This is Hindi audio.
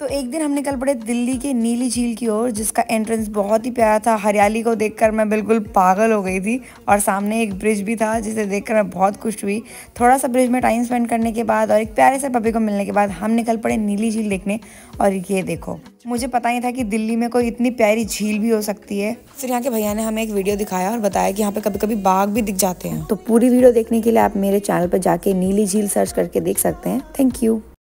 तो एक दिन हम निकल पड़े दिल्ली के नीली झील की ओर जिसका एंट्रेंस बहुत ही प्यारा था हरियाली को देखकर मैं बिल्कुल पागल हो गई थी और सामने एक ब्रिज भी था जिसे देखकर मैं बहुत खुश हुई थोड़ा सा ब्रिज में टाइम स्पेंड करने के बाद और एक प्यारे से पपी को मिलने के बाद हम निकल पड़े नीली झील देखने और ये देखो मुझे पता ही था कि दिल्ली में कोई इतनी प्यारी झील भी हो सकती है फिर यहाँ के भैया ने हमें एक वीडियो दिखाया और बताया कि यहाँ पे कभी कभी बाघ भी दिख जाते हैं तो पूरी वीडियो देखने के लिए आप मेरे चैनल पर जाके नीली झील सर्च करके देख सकते हैं थैंक यू